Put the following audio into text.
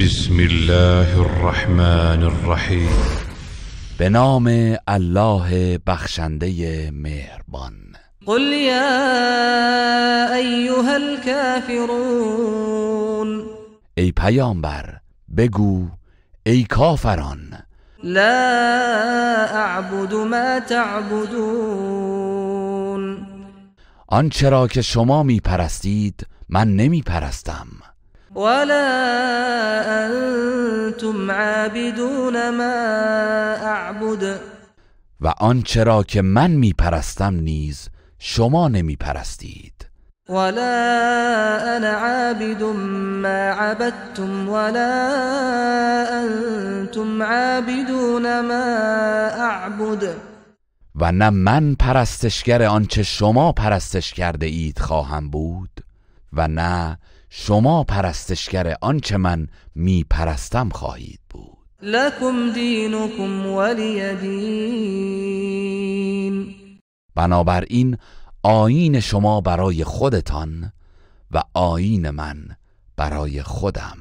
بسم الله الرحمن الرحیم به نام الله بخشنده مهربان قل یا ایها الکافرون ای پیامبر بگو ای کافران لا اعبد ما تعبدون آنچه که شما می پرستید من نمی پرستم ولا انتم عابدون ما اعبد و آنچه را که من میپرستم نیز شما نمیپرستید ولا انا عابد ما عبدتم ولا انتم عابدون ما اعبد و نه من پرستشگر آنچه شما پرستش کرده اید خواهم بود و نه شما پرستشگر آنچه من می پرستم خواهید بود لکم دینکم ولی دین بنابراین آین شما برای خودتان و آین من برای خودم